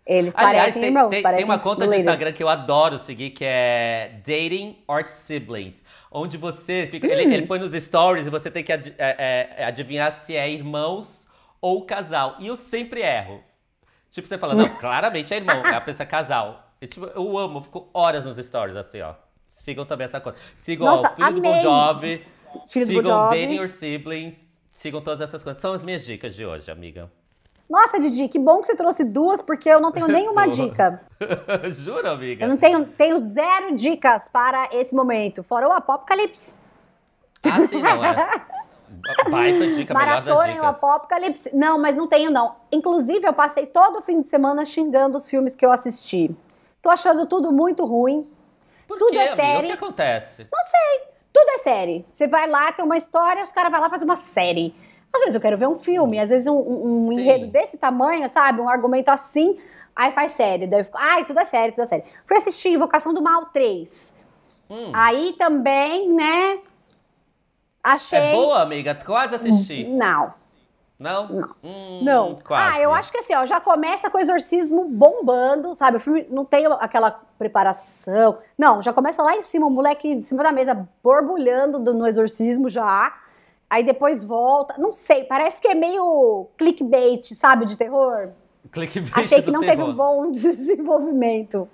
S1: Eles Aliás, parecem tem, irmãos, tem, parecem tem uma conta later. de Instagram
S2: que eu adoro seguir, que é Dating or Siblings. Onde você fica. Hum. Ele, ele, põe nos stories e você tem que ad, é, é, é, adivinhar se é irmãos ou casal. E eu sempre erro. Tipo, você fala, não, claramente é irmão, é a pessoa casal. Eu, tipo, eu amo, eu fico horas nos stories assim, ó. Sigam também essa coisa. Sigam Nossa, ó, o filho amei. do Bon Jovi, filho sigam do bon Jovi. Dating Your Siblings, sigam todas essas coisas. São as minhas dicas de hoje, amiga.
S1: Nossa, Didi, que bom que você trouxe duas, porque eu não tenho nenhuma dica.
S2: Jura, amiga? Eu não tenho,
S1: tenho zero dicas para esse momento, fora o apocalipse.
S2: Ah, sim, não é? Baita dica, Maratona e pop,
S1: Apocalipse. Não, mas não tenho, não. Inclusive, eu passei todo o fim de semana xingando os filmes que eu assisti. Tô achando tudo muito ruim. Por tudo quê, é série. Amiga? O que
S2: acontece? Não
S1: sei. Tudo é série. Você vai lá, tem uma história, os caras vão lá fazer uma série. Às vezes eu quero ver um filme, às vezes um, um enredo desse tamanho, sabe? Um argumento assim, aí faz série. Daí fico, ai, tudo é série, tudo é série. Fui assistir Invocação do Mal 3. Hum. Aí também, né? Achei. É boa,
S2: amiga? Quase assisti. Não. Não? Não. Hum, não. Quase. Ah,
S1: eu acho que assim, ó, já começa com o exorcismo bombando, sabe? O filme não tem aquela preparação. Não, já começa lá em cima, o moleque em cima da mesa, borbulhando do, no exorcismo já. Aí depois volta. Não sei, parece que é meio clickbait, sabe? De terror.
S2: Clickbait. Achei que não terror. teve um
S1: bom desenvolvimento.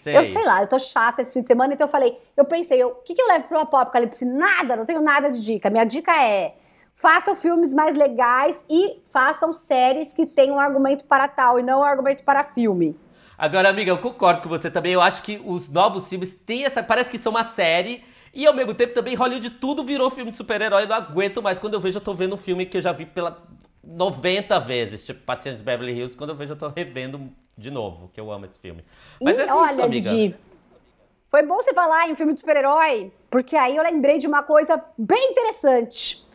S1: Sei. Eu sei lá, eu tô chata esse fim de semana, então eu falei, eu pensei, o que, que eu levo pro Apocalipse? Nada, não tenho nada de dica. Minha dica é: façam filmes mais legais e façam séries que tenham um argumento para tal e não um argumento para filme.
S2: Agora, amiga, eu concordo com você também. Eu acho que os novos filmes têm essa. Parece que são uma série. E ao mesmo tempo também Hollywood tudo virou filme de super-herói. Não aguento mais. Quando eu vejo, eu tô vendo um filme que eu já vi pela 90 vezes. Tipo, Pacientes de Beverly Hills. Quando eu vejo, eu tô revendo de novo, que eu amo esse filme.
S1: Mas e, é isso, olha, amiga. Didi, foi bom você falar em um filme de super-herói, porque aí eu lembrei de uma coisa bem interessante.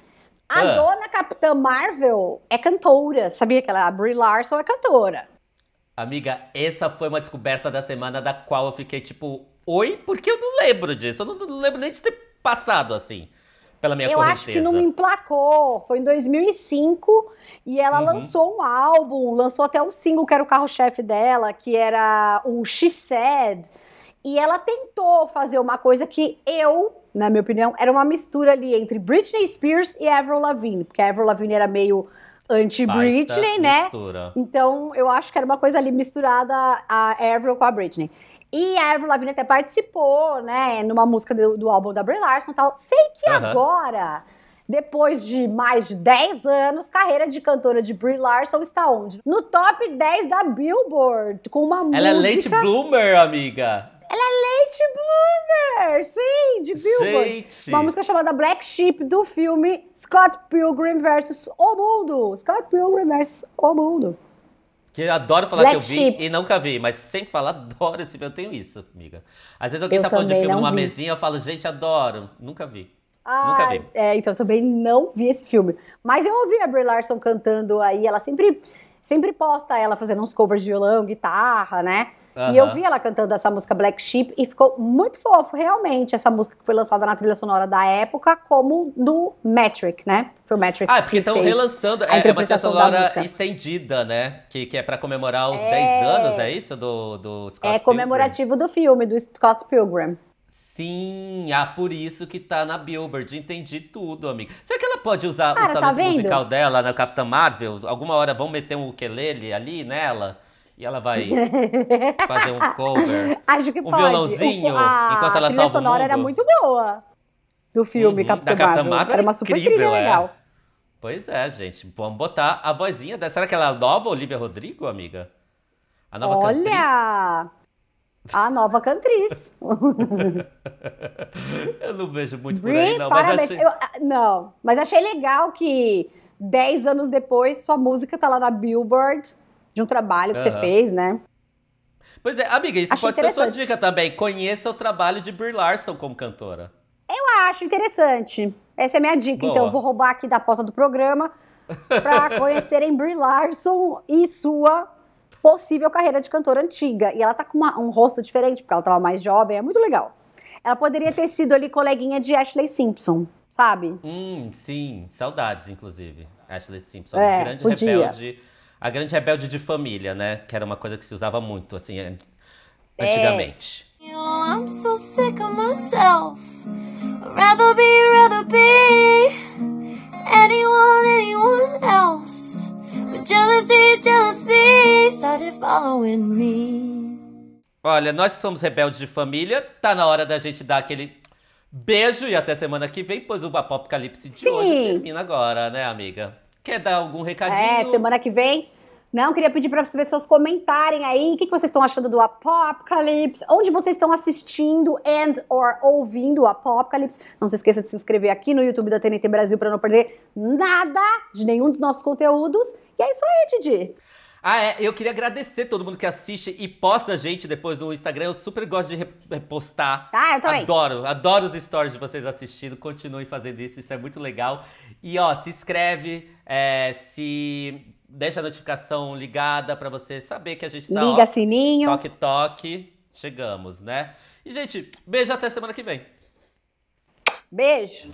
S1: A ah. dona Capitã Marvel é cantora, sabia que ela, a Brie Larson é cantora.
S2: Amiga, essa foi uma descoberta da semana da qual eu fiquei tipo, oi, porque eu não lembro disso, eu não, não lembro nem de ter passado assim pela minha Eu correnteza. acho que não me
S1: emplacou. Foi em 2005 e ela uhum. lançou um álbum, lançou até um single que era o carro-chefe dela, que era o She Said. E ela tentou fazer uma coisa que eu, na minha opinião, era uma mistura ali entre Britney Spears e Avril Lavigne, porque a Avril Lavigne era meio anti-Britney, né? Mistura. Então, eu acho que era uma coisa ali misturada a Avril com a Britney. E a Avril Lavigne até participou, né, numa música do, do álbum da Brie Larson e tal. Sei que agora, depois de mais de 10 anos, carreira de cantora de Brie Larson está onde? No top 10 da Billboard, com uma Ela música... Ela é late
S2: bloomer, amiga!
S1: Ela é late bloomer, sim, de Billboard. Gente. Uma música chamada Black Sheep do filme Scott Pilgrim versus O Mundo. Scott Pilgrim versus O Mundo.
S2: Que eu adoro falar Black que eu vi Sheep. e nunca vi, mas sempre falo, adoro esse filme. Eu tenho isso, amiga. Às vezes alguém eu tá falando de filme numa vi. mesinha, eu falo, gente, adoro. Nunca vi. Ah, nunca vi.
S1: É, então eu também não vi esse filme. Mas eu ouvi a Brie Larson cantando aí, ela sempre, sempre posta ela fazendo uns covers de violão, guitarra, né? Uhum. E eu vi ela cantando essa música Black Sheep e ficou muito fofo, realmente, essa música que foi lançada na trilha sonora da época, como do Metric, né? Foi o Metric. Ah, é porque estão relançando. A é, é uma trilha sonora
S2: estendida, né? Que, que é para comemorar os é... 10 anos, é isso? Do, do
S1: Scott É comemorativo Pilgrim. do filme, do Scott Pilgrim. Sim, ah, por isso que
S2: tá na Billboard. Entendi tudo, amigo. Será que ela pode usar Cara, o talento tá musical dela na Capitã Marvel? Alguma hora vão meter um ukelele ali nela? E ela vai fazer um cover.
S1: Acho que um pode. Um violãozinho. O, a enquanto ela trilha sonora era muito boa do filme uhum, Capitão, Capitão Marvel. Marvel. Era é uma super incrível, trilha é. legal. É.
S2: Pois é, gente. Vamos botar a vozinha dela. Será que ela é a nova Olivia Rodrigo, amiga? A nova
S1: Olha! Cantriz? A nova cantriz.
S2: eu não vejo muito Brie, por aí, não. Parabéns. Mas achei... Eu,
S1: ah, não, mas achei legal que 10 anos depois sua música tá lá na Billboard de um trabalho que uhum. você fez, né?
S2: Pois é, amiga, isso Achei pode ser sua dica também. Conheça o trabalho de Brie Larson como cantora.
S1: Eu acho interessante. Essa é a minha dica. Então. Boa. Então, eu vou roubar aqui da pauta do programa para conhecerem Brie Larson e sua possível carreira de cantora antiga. E ela tá com uma, um rosto diferente, porque ela tava mais jovem, é muito legal. Ela poderia ter sido ali coleguinha de Ashley Simpson, sabe? Hum,
S2: sim. Saudades, inclusive. Ashley Simpson, é, um grande podia. rebelde a grande rebelde de família, né? Que era uma coisa que se usava muito, assim, é. antigamente. É. I'm so sick of myself. Rather be, rather be anyone, anyone else. But jealousy, jealousy started following me. Olha, nós que somos rebeldes de família, tá na hora da gente dar aquele beijo e até semana que vem, pois o Apocalipse de Sim. hoje termina agora, né, amiga? Quer dar algum recadinho? É,
S1: semana que vem não, né? queria pedir para as pessoas comentarem aí o que, que vocês estão achando do Apocalipse, onde vocês estão assistindo and or ouvindo o Apocalipse. Não se esqueça de se inscrever aqui no YouTube da TNT Brasil para não perder nada de nenhum dos nossos conteúdos. E é isso aí, Didi.
S2: Ah, é. Eu queria agradecer todo mundo que assiste e posta a gente depois no Instagram. Eu super gosto de repostar. Ah, eu também. Adoro, adoro os stories de vocês assistindo. Continuem fazendo isso, isso é muito legal. E ó, se inscreve, é, se deixa a notificação ligada para você saber que a gente tá. Liga ó, sininho. Toque, toque. Chegamos, né? E, gente, beijo até semana que vem.
S1: Beijo.